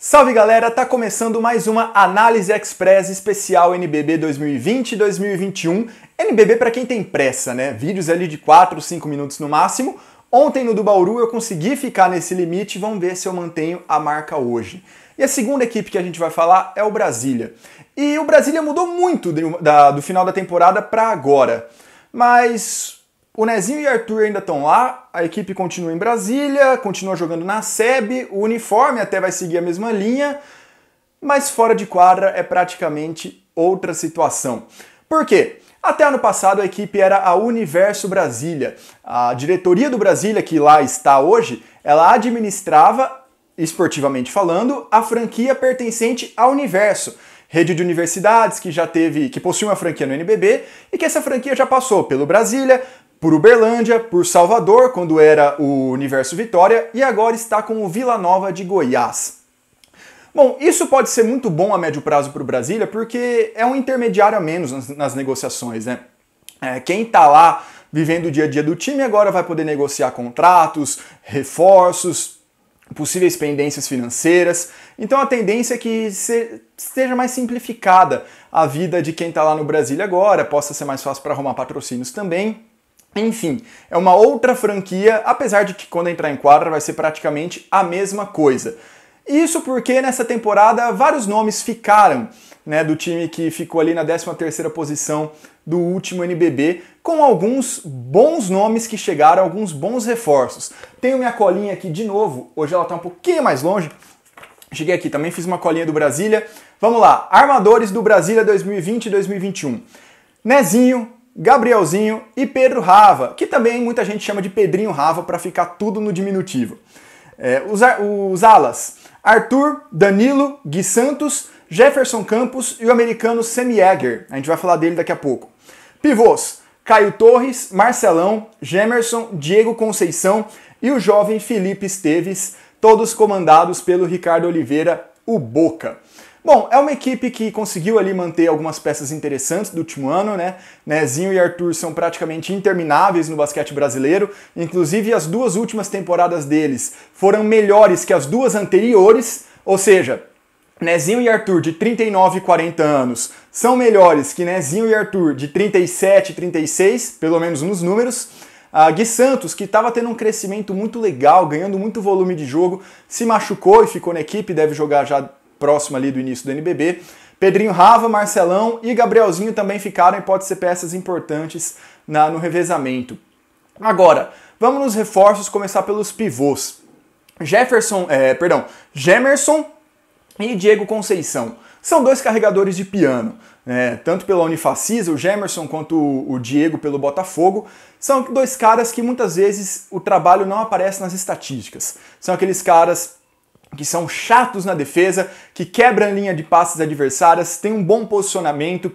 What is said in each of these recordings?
Salve galera, tá começando mais uma análise express especial NBB 2020 2021. NBB para quem tem pressa, né? Vídeos ali de 4, 5 minutos no máximo. Ontem no do Bauru eu consegui ficar nesse limite, vamos ver se eu mantenho a marca hoje. E a segunda equipe que a gente vai falar é o Brasília. E o Brasília mudou muito do final da temporada para agora. Mas o Nezinho e Arthur ainda estão lá, a equipe continua em Brasília, continua jogando na SEB, o uniforme até vai seguir a mesma linha, mas fora de quadra é praticamente outra situação. Por quê? Até ano passado a equipe era a Universo Brasília. A diretoria do Brasília, que lá está hoje, ela administrava, esportivamente falando, a franquia pertencente ao Universo rede de universidades que já teve, que possui uma franquia no NBB e que essa franquia já passou pelo Brasília, por Uberlândia, por Salvador, quando era o Universo Vitória, e agora está com o Vila Nova de Goiás. Bom, isso pode ser muito bom a médio prazo para o Brasília, porque é um intermediário a menos nas, nas negociações, né? É, quem está lá vivendo o dia a dia do time agora vai poder negociar contratos, reforços, possíveis pendências financeiras. Então a tendência é que se, seja mais simplificada a vida de quem está lá no Brasília agora, possa ser mais fácil para arrumar patrocínios também. Enfim, é uma outra franquia, apesar de que quando entrar em quadra vai ser praticamente a mesma coisa. Isso porque nessa temporada vários nomes ficaram né, do time que ficou ali na 13ª posição do último NBB, com alguns bons nomes que chegaram, alguns bons reforços. Tenho minha colinha aqui de novo, hoje ela está um pouquinho mais longe. Cheguei aqui, também fiz uma colinha do Brasília. Vamos lá, armadores do Brasília 2020 e 2021. Nezinho, Gabrielzinho e Pedro Rava, que também muita gente chama de Pedrinho Rava para ficar tudo no diminutivo. É, os, os alas: Arthur, Danilo, Gui Santos, Jefferson Campos e o americano Sammy Egger. A gente vai falar dele daqui a pouco. Pivôs: Caio Torres, Marcelão, Gemerson, Diego Conceição e o jovem Felipe Esteves, todos comandados pelo Ricardo Oliveira, o Boca. Bom, é uma equipe que conseguiu ali manter algumas peças interessantes do último ano, né? Nezinho e Arthur são praticamente intermináveis no basquete brasileiro, inclusive as duas últimas temporadas deles foram melhores que as duas anteriores, ou seja, Nezinho e Arthur de 39 e 40 anos são melhores que Nezinho e Arthur de 37 e 36, pelo menos nos números. A Gui Santos, que estava tendo um crescimento muito legal, ganhando muito volume de jogo, se machucou e ficou na equipe, deve jogar já próximo ali do início do NBB. Pedrinho Rava, Marcelão e Gabrielzinho também ficaram e pode ser peças importantes na, no revezamento. Agora, vamos nos reforços, começar pelos pivôs. Jefferson, é, perdão, Gemerson e Diego Conceição. São dois carregadores de piano, né? tanto pela Unifacisa, o Gemerson, quanto o Diego pelo Botafogo. São dois caras que muitas vezes o trabalho não aparece nas estatísticas. São aqueles caras que são chatos na defesa, que quebram a linha de passes adversárias, têm um bom posicionamento,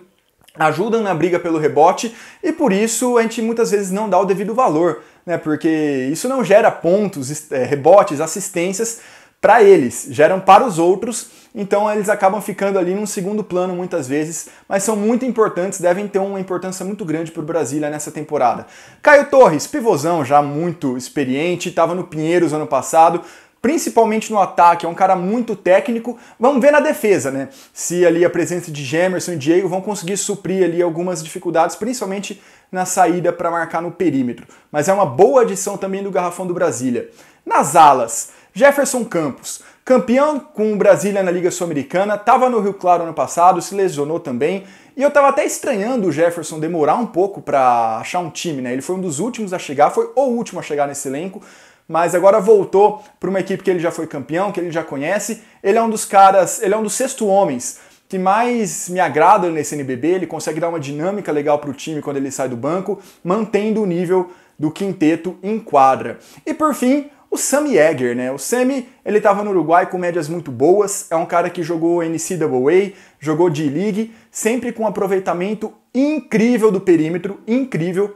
ajudam na briga pelo rebote e por isso a gente muitas vezes não dá o devido valor, né? Porque isso não gera pontos, eh, rebotes, assistências para eles, geram para os outros, então eles acabam ficando ali num segundo plano muitas vezes, mas são muito importantes, devem ter uma importância muito grande para o Brasília nessa temporada. Caio Torres, pivôzão já muito experiente, estava no Pinheiros ano passado, principalmente no ataque, é um cara muito técnico. Vamos ver na defesa, né? Se ali a presença de Gemerson e Diego vão conseguir suprir ali algumas dificuldades, principalmente na saída para marcar no perímetro. Mas é uma boa adição também do Garrafão do Brasília. Nas alas, Jefferson Campos, campeão com o Brasília na Liga Sul-Americana, estava no Rio Claro ano passado, se lesionou também. E eu estava até estranhando o Jefferson demorar um pouco para achar um time, né? Ele foi um dos últimos a chegar, foi o último a chegar nesse elenco mas agora voltou para uma equipe que ele já foi campeão, que ele já conhece. Ele é um dos caras, ele é um dos sexto homens que mais me agrada nesse NBB. Ele consegue dar uma dinâmica legal para o time quando ele sai do banco, mantendo o nível do quinteto em quadra. E por fim, o Sammy Egger, né? O Sammy, ele estava no Uruguai com médias muito boas, é um cara que jogou NCAA, jogou D-League, sempre com um aproveitamento incrível do perímetro, incrível,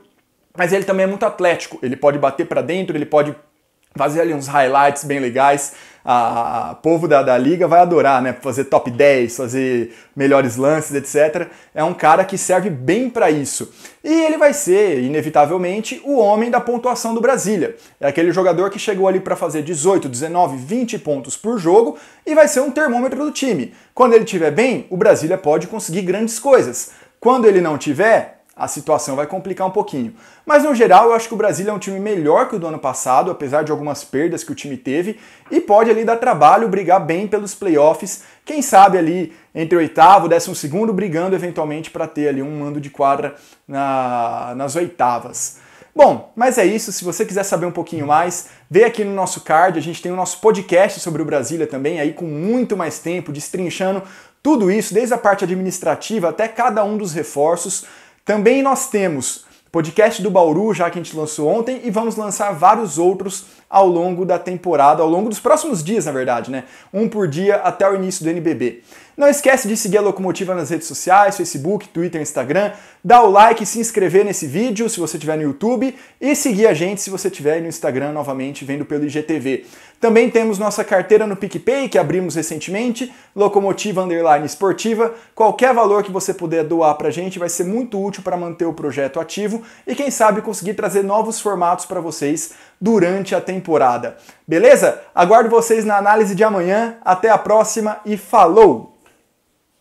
mas ele também é muito atlético, ele pode bater para dentro, ele pode fazer ali uns highlights bem legais. A, a povo da, da liga vai adorar, né? Fazer top 10, fazer melhores lances, etc. É um cara que serve bem para isso. E ele vai ser, inevitavelmente, o homem da pontuação do Brasília. É aquele jogador que chegou ali para fazer 18, 19, 20 pontos por jogo e vai ser um termômetro do time. Quando ele estiver bem, o Brasília pode conseguir grandes coisas. Quando ele não tiver, a situação vai complicar um pouquinho. Mas no geral, eu acho que o Brasil é um time melhor que o do ano passado, apesar de algumas perdas que o time teve, e pode ali dar trabalho, brigar bem pelos playoffs, quem sabe ali entre oitavo, décimo segundo, brigando eventualmente para ter ali um mando de quadra na, nas oitavas. Bom, mas é isso. Se você quiser saber um pouquinho mais, vê aqui no nosso card. A gente tem o nosso podcast sobre o Brasília também, aí com muito mais tempo, destrinchando tudo isso, desde a parte administrativa até cada um dos reforços. Também nós temos podcast do Bauru, já que a gente lançou ontem, e vamos lançar vários outros ao longo da temporada, ao longo dos próximos dias, na verdade, né? Um por dia até o início do NBB. Não esquece de seguir a Locomotiva nas redes sociais, Facebook, Twitter, Instagram. Dá o like, se inscrever nesse vídeo se você estiver no YouTube e seguir a gente se você estiver no Instagram novamente vendo pelo IGTV. Também temos nossa carteira no PicPay que abrimos recentemente, Locomotiva Underline Esportiva. Qualquer valor que você puder doar para a gente vai ser muito útil para manter o projeto ativo e quem sabe conseguir trazer novos formatos para vocês durante a temporada. Beleza? Aguardo vocês na análise de amanhã. Até a próxima e falou!